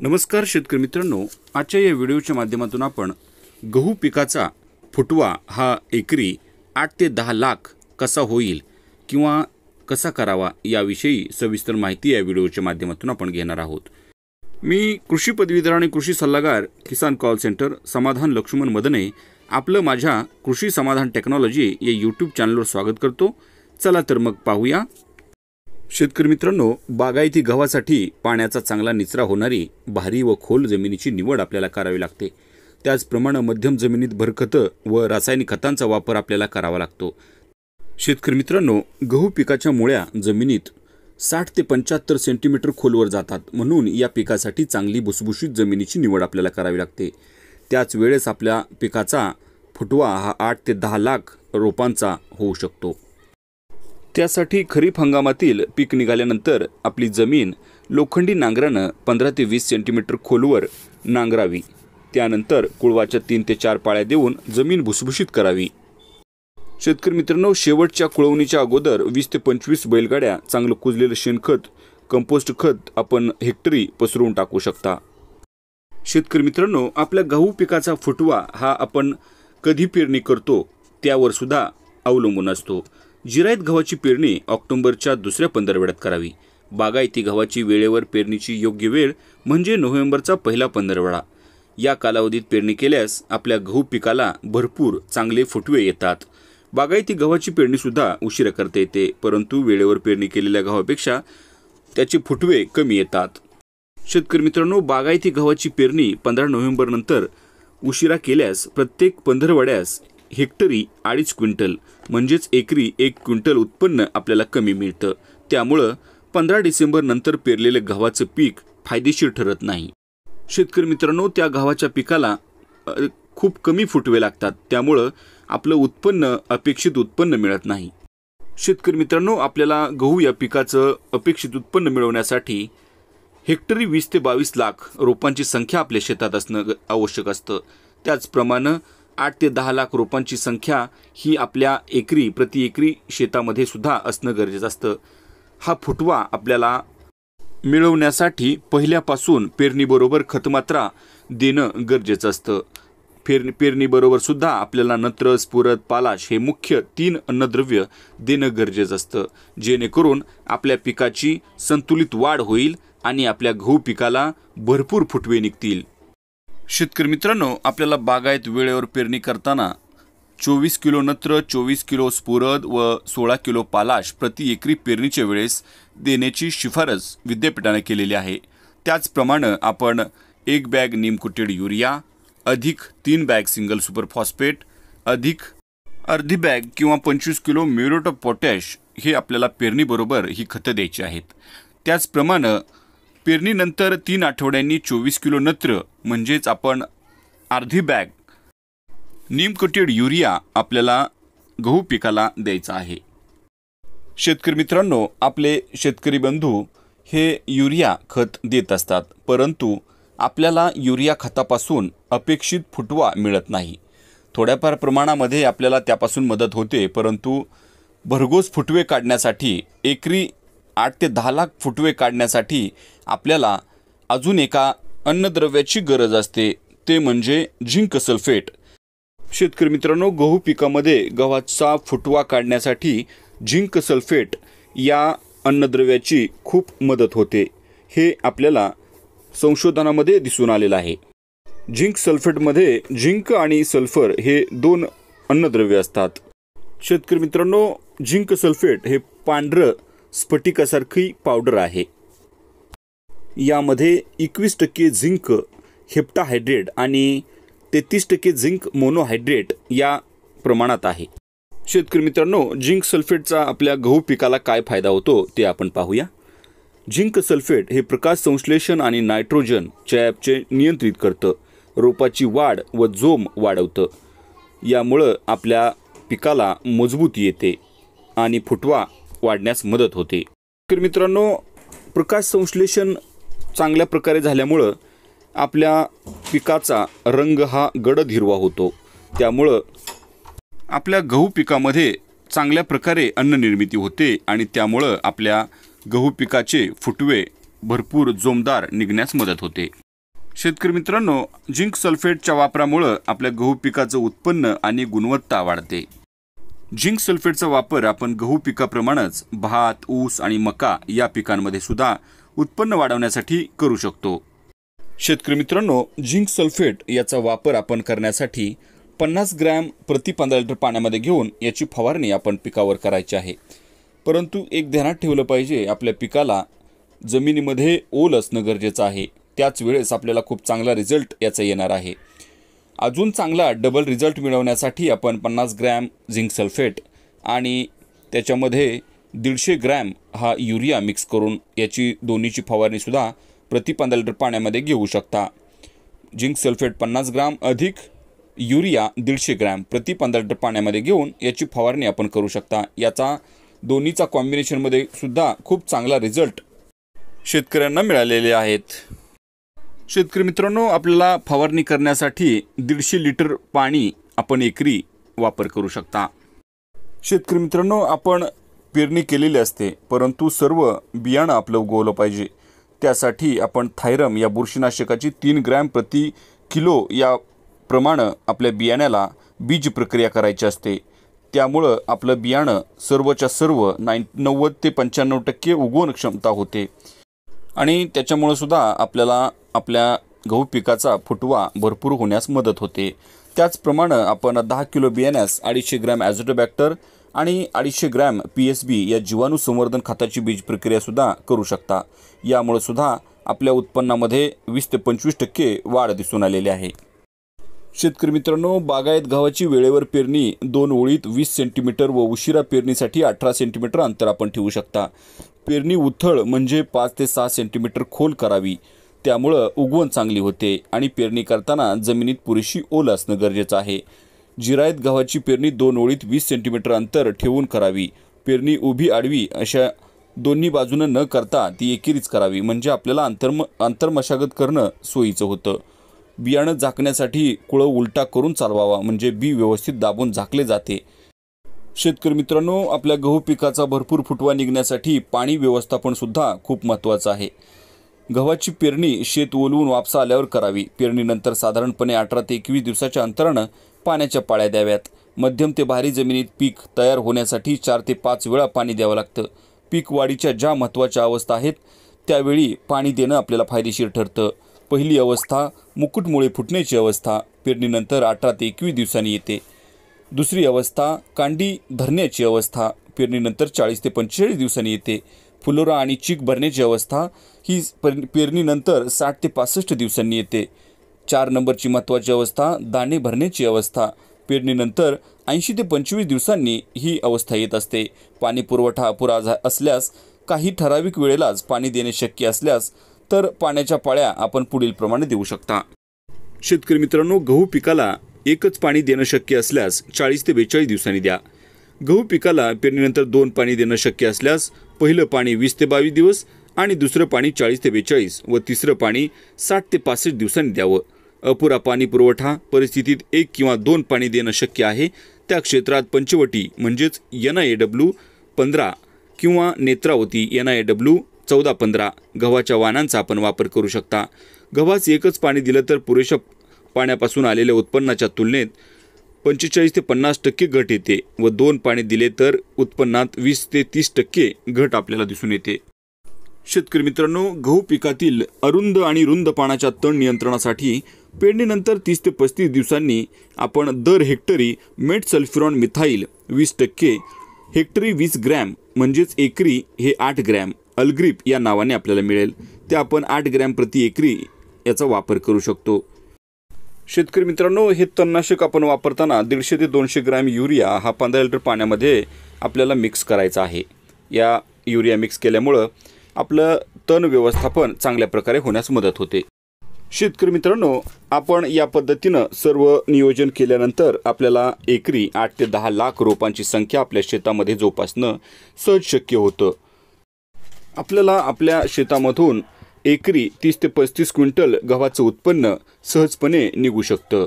नमस्कार शेतकरी मित्रांनो आजच्या या व्हिडिओच्या माध्यमातून आपण गहू पिकाचा फुटवा हा एकरी आठ ते दहा लाख कसा होईल किंवा कसा करावा याविषयी सविस्तर माहिती या व्हिडिओच्या माध्यमातून आपण घेणार आहोत मी कृषी पदवीधर आणि कृषी सल्लागार किसान कॉल सेंटर समाधान लक्ष्मण मदने आपलं माझ्या कृषी समाधान टेक्नॉलॉजी या यूट्यूब चॅनलवर स्वागत करतो चला तर मग पाहूया शेतकरी मित्रांनो बागायती गव्हासाठी पाण्याचा चांगला निचरा होणारी भारी व खोल जमिनीची निवड आपल्याला करावी लागते त्याचप्रमाणे मध्यम जमिनीत भरखतं व रासायनिक खतांचा वापर आपल्याला करावा लागतो शेतकरी मित्रांनो गहू पिकाच्या मुळ्या जमिनीत साठ ते पंच्याहत्तर सेंटीमीटर खोलवर जातात म्हणून या पिकासाठी चांगली भुसभुशीत जमिनीची निवड आपल्याला करावी लागते त्याच वेळेस आपल्या पिकाचा फुटवा हा आठ ते दहा लाख रोपांचा होऊ शकतो त्यासाठी खरीप हंगामातील पीक निघाल्यानंतर आपली जमीन लोखंडी नांगरानं पंधरा ते वीस सेंटीमीटर खोलवर नांगरावी त्यानंतर कुळवाच्या तीन ते चार पाळ्या देऊन जमीन भुसभुशीत करावी शेतकरी मित्रांनो शेवटच्या कुळवणीच्या अगोदर वीस ते पंचवीस बैलगाड्या चांगलं कुजलेलं शेणखत कंपोस्ट खत आपण हेक्टरी पसरवून टाकू शकता शेतकरी मित्रांनो आपल्या गहू पिकाचा फुटवा हा आपण कधी पेरणी करतो त्यावर सुद्धा अवलंबून असतो जिरायत गव्हाची पेरणी ऑक्टोबरच्या दुसऱ्या पंधरवड्यात करावी बागायती गव्हाची वेळेवर पेरणीची योग्य वेळ म्हणजे नोव्हेंबरचा पहिला पंधरवडा या कालावधीत पेरणी केल्यास आपल्या गहू पिकाला भरपूर चांगले फुटवे येतात बागायती गव्हाची पेरणीसुद्धा उशिरा करता येते परंतु वेळेवर पेरणी केलेल्या गव्हापेक्षा त्याचे फुटवे कमी येतात शेतकरी मित्रांनो बागायती गव्हाची पेरणी पंधरा नोव्हेंबरनंतर उशिरा केल्यास प्रत्येक पंधरवड्यास हेक्टरी अडीच क्विंटल म्हणजेच एकरी एक क्विंटल उत्पन्न आपल्याला कमी मिळतं त्यामुळं पंधरा डिसेंबरनंतर पेरलेलं गव्हाचं पीक फायदेशीर ठरत नाही शेतकरी मित्रांनो त्या गव्हाच्या पिकाला खूप कमी फुटवे लागतात त्यामुळं आपलं उत्पन्न अपेक्षित उत्पन्न मिळत नाही शेतकरी मित्रांनो आपल्याला गहू या पिकाचं अपेक्षित उत्पन्न मिळवण्यासाठी हेक्टरी वीस ते बावीस लाख रोपांची संख्या आपल्या शेतात असणं आवश्यक असतं त्याचप्रमाणे आठ ते दहा लाख रोपांची संख्या ही आपल्या एकरी प्रति एकरी शेतामध्ये सुद्धा असणं गरजेचं असतं हा फुटवा आपल्याला मिळवण्यासाठी पहिल्यापासून पेरणीबरोबर खतमात्रा देणं गरजेचं असतं फेर पेरणीबरोबर सुद्धा आपल्याला नत्रस पुरत पालाश हे मुख्य तीन अन्नद्रव्य देणं गरजेचं असतं जेणेकरून आपल्या पिकाची संतुलित वाढ होईल आणि आपल्या गहू पिकाला भरपूर फुटवे निघतील शेतकरी मित्रांनो आपल्याला बागायत वेळेवर पेरणी करताना चोवीस किलो नत्र चोवीस किलो स्फुरद व सोळा किलो पालाश प्रति एकरी पेरणीच्या वेळेस देण्याची शिफारस विद्यापीठाने केलेली आहे त्याचप्रमाणे आपण एक बॅग निमकुटेड युरिया अधिक तीन बॅग सिंगल सुपर फॉस्फेट अधिक अर्धी बॅग किंवा पंचवीस किलो मेरोट पोटॅश हे आपल्याला पेरणीबरोबर ही खतं द्यायची आहेत त्याचप्रमाणे पेरणीनंतर तीन आठवड्यांनी चोवीस किलो नत्र म्हणजेच आपण अर्धी बॅग नीम युरिया आपल्याला गहू पिकाला द्यायचा आहे शेतकरी मित्रांनो आपले शेतकरी बंधू हे युरिया खत देत असतात परंतु आपल्याला युरिया खतापासून अपेक्षित फुटवा मिळत नाही थोड्याफार प्रमाणामध्ये आपल्याला त्यापासून मदत होते परंतु भरघोस फुटवे काढण्यासाठी एकरी आठ ते दहा लाख फुटवे काढण्यासाठी आपल्याला अजून एका अन्नद्रव्याची गरज असते ते म्हणजे झिंक सल्फेट शेतकरी मित्रांनो गहू पिकामध्ये गव्हाचा फुटवा काढण्यासाठी झिंक सल्फेट या अन्नद्रव्याची खूप मदत होते हे आपल्याला संशोधनामध्ये दिसून आलेलं आहे झिंक सल्फेटमध्ये झिंक आणि सल्फर हे दोन अन्नद्रव्य असतात शेतकरी मित्रांनो झिंक सल्फेट हे पांढरं स्फटिकासारखी पावडर आहे यामध्ये एकवीस टक्के झिंक हेप्टाहायड्रेट आणि तेहतीस टक्के झिंक मोनोहायड्रेट या प्रमाणात आहे शेतकरी मित्रांनो झिंक सल्फेटचा आपल्या गहू पिकाला काय फायदा होतो ते आपण पाहूया झिंक सल्फेट हे प्रकाश संश्लेषण आणि नायट्रोजन चयापचे नियंत्रित करतं रोपाची वाढ व जोम वाढवतं यामुळं आपल्या पिकाला मजबूती येते आणि फुटवा वाढण्यास मदत होते तर मित्रांनो प्रकाश संश्लेषण चांगल्या प्रकारे झाल्यामुळं आपल्या पिकाचा रंग हा गडद हिरवा होतो त्यामुळं आपल्या गहू पिकामध्ये चांगल्या प्रकारे अन्न निर्मिती होते आणि त्यामुळं आपल्या गहू पिकाचे फुटवे भरपूर जोमदार निघण्यास मदत होते शेतकरी मित्रांनो झिंक सल्फेटच्या वापरामुळं आपल्या गहू पिकाचं उत्पन्न आणि गुणवत्ता वाढते झिंक सल्फेटचा वापर आपण गहू पिकाप्रमाणेच भात ऊस आणि मका या पिकांमध्ये सुद्धा उत्पन्न वाढवण्यासाठी करू शकतो शेतकरी मित्रांनो झिंक सल्फेट याचा वापर आपण करण्यासाठी पन्नास ग्रॅम प्रति पंधरा लिटर पाण्यामध्ये घेऊन याची फवारणी आपण पिकावर करायची आहे परंतु एक ध्यानात ठेवलं पाहिजे आपल्या पिकाला जमिनीमध्ये ओल असणं गरजेचं आहे त्याच वेळेस आपल्याला खूप चांगला रिझल्ट याचा येणार आहे अजून चांगला डबल रिझल्ट मिळवण्यासाठी आपण पन्नास ग्रॅम झिंक सल्फेट आणि त्याच्यामध्ये दीडशे ग्रॅम हा युरिया मिक्स करून याची दोन्हीची फवारणीसुद्धा प्रति पंधरा लिटर पाण्यामध्ये घेऊ शकता झिंक सल्फेट पन्नास ग्रॅम अधिक युरिया दीडशे ग्रॅम प्रति पंधरा लिटर पाण्यामध्ये घेऊन याची फवारणी आपण करू शकता याचा दोन्हीचा कॉम्बिनेशनमध्ये सुद्धा खूप चांगला रिझल्ट शेतकऱ्यांना मिळालेले आहेत शेतकरी मित्रांनो आपल्याला फवारणी करण्यासाठी दीडशे लिटर पाणी आपण एकरी वापर करू शकता शेतकरी मित्रांनो आपण पेरणी केलेली असते परंतु सर्व बियाणं आपलं उगवलं पाहिजे त्यासाठी आपण थायरम या बुरशीनाशकाची तीन ग्रॅम प्रति किलो या प्रमाणं आपल्या बियाण्याला बीज प्रक्रिया करायची असते त्यामुळं आपलं बियाणं सर्वच्या सर्व नाईन नव्वद ते पंच्याण्णव टक्के उगवण क्षमता होते आणि त्याच्यामुळं सुद्धा आपल्याला आपल्या गहू पिकाचा फुटवा भरपूर होण्यास मदत होते त्याचप्रमाणे आपण दहा किलो बियाण्यास अडीचशे ग्रॅम ॲझोटोबॅक्टर आणि अडीचशे ग्रॅम पी एस बी या जीवाणू संवर्धन खताची बीज प्रक्रियासुद्धा करू शकता यामुळे सुद्धा आपल्या उत्पन्नामध्ये वीस ते पंचवीस टक्के वाढ दिसून आलेली आहे शेतकरी मित्रांनो बागायत गव्हाची वेळेवर पेरणी दोन ओळीत वीस सेंटीमीटर व उशिरा पेरणीसाठी अठरा सेंटीमीटर अंतर आपण ठेवू शकता पेरणी उथळ म्हणजे पाच ते सहा सेंटीमीटर खोल करावी त्यामुळं उगवण चांगली होते आणि पेरणी करताना जमिनीत पुरेशी ओल असणं गरजेचं आहे जिरायत गव्हाची पेरणी दोन ओळीत वीस सेंटीमीटर अंतर ठेवून करावी पेरणी उभी आडवी अशा दोन्ही बाजूनं न करता ती एकेरीच करावी म्हणजे आपल्याला अंतर्म अंतर्मशागत करणं सोयीचं होतं बियाणं झाकण्यासाठी कुळं उलटा करून चालवावा म्हणजे बी व्यवस्थित दाबून झाकले जाते शेतकरी मित्रांनो आपल्या गहू पिकाचा भरपूर फुटवा निघण्यासाठी पाणी व्यवस्थापन सुद्धा खूप महत्त्वाचं आहे गव्हाची पेरणी शेत ओलवून वापसा आल्यावर करावी पेरणीनंतर साधारणपणे अठरा ते एकवीस दिवसाच्या अंतरानं पाण्याच्या पाळ्या द्याव्यात मध्यम ते भारी जमिनीत पीक तयार होण्यासाठी चार ते पाच वेळा पाणी द्यावं लागतं पीक वाढीच्या ज्या महत्त्वाच्या अवस्था आहेत त्यावेळी पाणी देणं आपल्याला फायदेशीर ठरतं पहिली अवस्था मुकुटमुळे फुटण्याची अवस्था पेरणीनंतर अठरा ते एकवीस दिवसांनी येते दुसरी अवस्था कांडी धरण्याची अवस्था पेरणीनंतर चाळीस ते पंचेचाळीस दिवसांनी येते फुलोरा आणि चीक भरण्याची अवस्था ही पेरणीनंतर साठ ते पासष्ट दिवसांनी येते चार नंबरची महत्त्वाची अवस्था दाणे भरण्याची अवस्था पेरणीनंतर ऐंशी ते पंचवीस दिवसांनी ही अवस्था येत असते पाणी पुरवठा अपुरा असल्यास काही ठराविक वेळेलाच पाणी देणे शक्य असल्यास तर पाण्याच्या पाळ्या आपण पुढील प्रमाणे देऊ शकता शेतकरी मित्रांनो गहू पिकाला एकच पाणी देणं शक्य असल्यास चाळीस ते बेचाळीस दिवसांनी द्या गहू पिकाला पेरणीनंतर दोन पाणी देणं शक्य असल्यास पहिलं पाणी वीस ते बावीस दिवस आणि दुसरं पाणी चाळीस ते बेचाळीस व तिसरं पाणी साठ ते पासष्ट दिवसांनी द्यावं अपुरा पाणी पुरवठा परिस्थितीत एक किंवा दोन पाणी देणं शक्य आहे त्या क्षेत्रात पंचवटी म्हणजेच एन आय ए डब्ल्यू पंधरा किंवा Netravati N I A W चौदा पंधरा गव्हाच्या वाणांचा आपण वापर करू शकता गव्हास एकच पाणी दिलं तर पुरेशा पाण्यापासून आलेल्या उत्पन्नाच्या तुलनेत पंचेचाळीस ते पन्नास टक्के घट येते व दोन पाणी दिले तर उत्पन्नात वीस ते तीस टक्के घट आपल्याला दिसून येते शेतकरी मित्रांनो गहू पिकातील अरुंद आणि रुंद पाण्याच्या तण नियंत्रणासाठी पेरणीनंतर तीस ते पस्तीस दिवसांनी आपण दर हेक्टरी मेट सल्फ्युरॉन मिथाईल वीस टक्के हेक्टरी वीस ग्रॅम म्हणजेच एकरी हे आठ ग्रॅम अलग्रीप या नावाने आपल्याला मिळेल ते आपण आठ ग्रॅम प्रति एकरी याचा वापर करू शकतो शेतकरी मित्रांनो हे तणनाशक आपण वापरताना दीडशे ते दोनशे ग्रॅम युरिया हा पंधरा लिटर पाण्यामध्ये आपल्याला मिक्स करायचा आहे या युरिया मिक्स केल्यामुळं आपलं तण व्यवस्थापन चांगल्या प्रकारे होण्यास मदत होते शेतकरी मित्रांनो आपण या पद्धतीनं सर्व नियोजन केल्यानंतर आपल्याला एकरी आठ ते दहा लाख रोपांची संख्या आपल्या शेतामध्ये जोपासणं सहज शक्य होतं आपल्याला आपल्या शेतामधून एकरी तीस ते पस्तीस क्विंटल गव्हाचं उत्पन्न सहजपणे निघू शकतं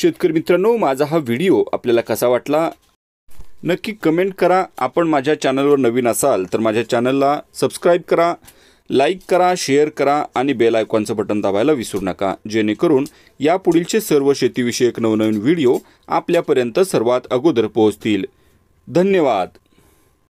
शेतकरी मित्रांनो माझा हा व्हिडिओ आपल्याला कसा वाटला नक्की कमेंट करा आपण माझ्या चॅनलवर नवीन असाल तर माझ्या चॅनलला सबस्क्राईब करा लाईक करा शेअर करा आणि बेल आयकॉनचं बटन दाबायला विसरू नका जेणेकरून यापुढीलचे सर्व शेतीविषयक नवनवीन व्हिडिओ आपल्यापर्यंत सर्वात अगोदर पोहोचतील धन्यवाद